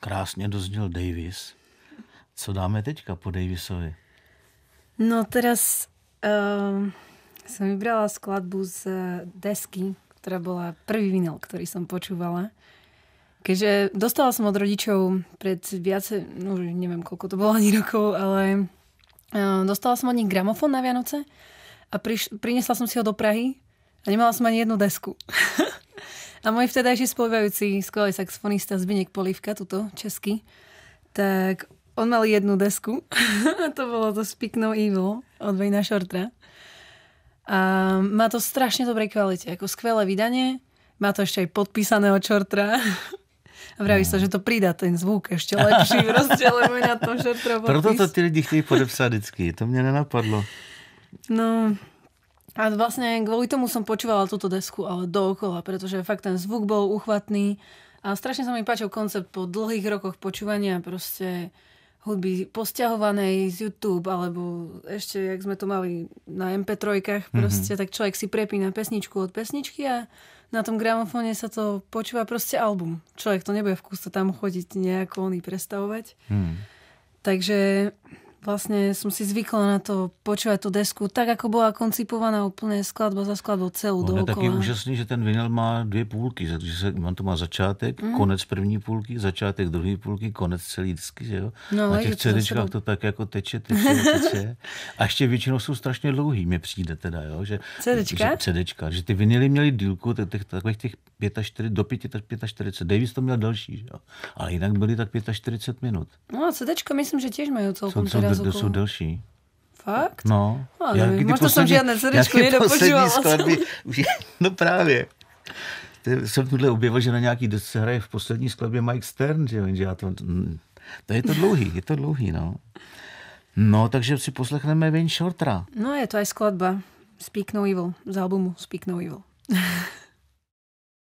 krásně dozněl Davis. Co dáme teďka po Davisovi? No teraz uh, som vybrala skladbu z eh, desky, ktorá bola prvý vinyl, ktorý som počúvala. Keďže dostala som od rodičov pred viacej, no neviem koľko to bolo ani rokov, ale uh, dostala som od nich gramofón na Vianoce a priš, priniesla som si ho do Prahy a nemala som ani jednu desku. A môj vtedajší spolivajúci skvelý saxofonista Zbinek Polivka, tuto česky, tak on mal jednu desku. to bolo to Speak No Evil od Vejna Šortra. A má to strašne dobrej kvalite, ako skvelé vydanie. Má to ešte aj podpísaného Čortra. A vraví se, mm. že to pridá ten zvuk ještě lepší, prostě, na tom šortrovom Proto to tí lidi chtějí podepsať vždycky, to mě nenapadlo. No, a vlastne kvôli tomu som počúvala túto desku, ale dookola, pretože fakt ten zvuk bol uchvatný a strašne sa mi páčil koncept po dlhých rokoch počúvania proste hudby posťahovanej z YouTube, alebo ešte, jak sme to mali na MP3, mhm. proste mm-hmm. tak človek si prepína pesničku od pesničky a na tom gramofóne sa to počúva proste album. Človek to nebude v kuse tam chodiť nejako oný prestavovať. Mm. Takže vlastne som si zvykla na to počúvať tú desku, tak ako bola koncipovaná úplne skladba za skladbou celú Tak je úžasný, že ten vinyl má dvě půlky, takže se, on to má začátek, mm. konec první půlky, začátek druhý půlky, konec celý disky, že jo? No, na těch CDčkách to tak jako teče, teče, teče. A ještě většinou jsou strašně dlouhý, mi přijde teda, jo? Že, CDčka? Že, CDčka, že ty vinily měly dílku těch, takových těch 45 do 5, 45. Davis to měl další, že? ale jinak byly tak 45 minut. No a CDčka myslím, že těž mají celkom jsou, teraz okolo... Jsou delší. Fakt? No. no ale já, možná jsem žádné žiadne CDčko nedopočúvala. Skladby, no právě. To, Jsem tuhle objevil, že na nějaký desce hraje v poslední skladbě Mike Stern, že, že já to, mm, to je to dlouhý, je to dlouhý, no. No, takže si poslechneme Vin Shortra. No, je to aj skladba Speak No Evil z albumu Speak No Evil.